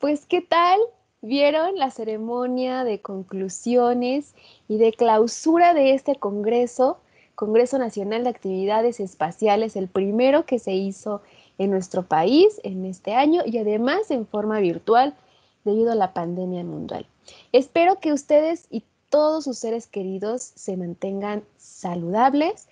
Pues, ¿qué tal? Vieron la ceremonia de conclusiones y de clausura de este Congreso, Congreso Nacional de Actividades Espaciales, el primero que se hizo en nuestro país en este año y además en forma virtual debido a la pandemia mundial. Espero que ustedes y todos sus seres queridos se mantengan saludables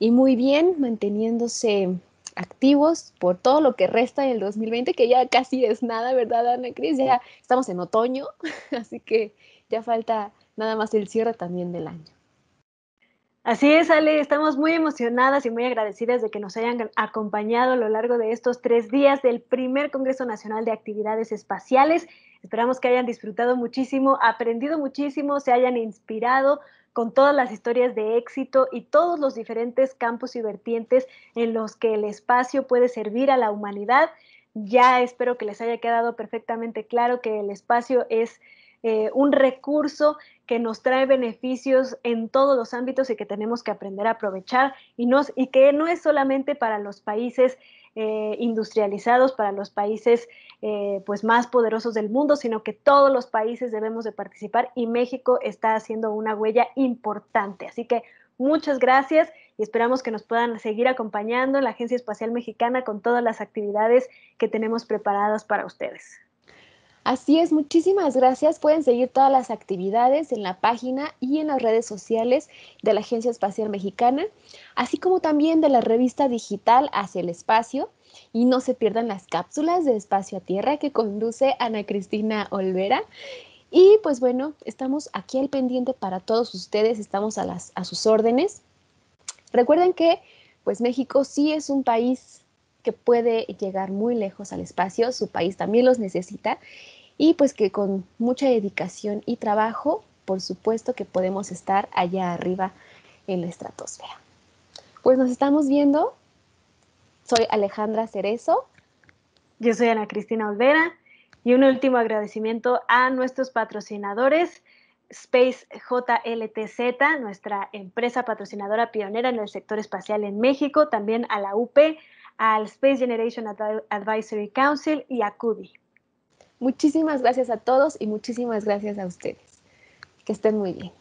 y muy bien, manteniéndose activos por todo lo que resta en el 2020, que ya casi es nada, ¿verdad, Ana Cris? Ya estamos en otoño, así que ya falta nada más el cierre también del año. Así es, Ale, estamos muy emocionadas y muy agradecidas de que nos hayan acompañado a lo largo de estos tres días del primer Congreso Nacional de Actividades Espaciales. Esperamos que hayan disfrutado muchísimo, aprendido muchísimo, se hayan inspirado con todas las historias de éxito y todos los diferentes campos y vertientes en los que el espacio puede servir a la humanidad. Ya espero que les haya quedado perfectamente claro que el espacio es eh, un recurso que nos trae beneficios en todos los ámbitos y que tenemos que aprender a aprovechar y, y que no es solamente para los países eh, industrializados, para los países eh, pues más poderosos del mundo, sino que todos los países debemos de participar y México está haciendo una huella importante. Así que muchas gracias y esperamos que nos puedan seguir acompañando en la Agencia Espacial Mexicana con todas las actividades que tenemos preparadas para ustedes. Así es, muchísimas gracias. Pueden seguir todas las actividades en la página y en las redes sociales de la Agencia Espacial Mexicana, así como también de la revista digital Hacia el Espacio. Y no se pierdan las cápsulas de Espacio a Tierra que conduce Ana Cristina Olvera. Y pues bueno, estamos aquí al pendiente para todos ustedes, estamos a, las, a sus órdenes. Recuerden que pues México sí es un país que puede llegar muy lejos al espacio, su país también los necesita y pues que con mucha dedicación y trabajo, por supuesto que podemos estar allá arriba en la estratosfera. Pues nos estamos viendo. Soy Alejandra Cerezo. Yo soy Ana Cristina Olvera. Y un último agradecimiento a nuestros patrocinadores. Space JLTZ, nuestra empresa patrocinadora pionera en el sector espacial en México, también a la UP, al Space Generation Advisory Council y a CUDI. Muchísimas gracias a todos y muchísimas gracias a ustedes. Que estén muy bien.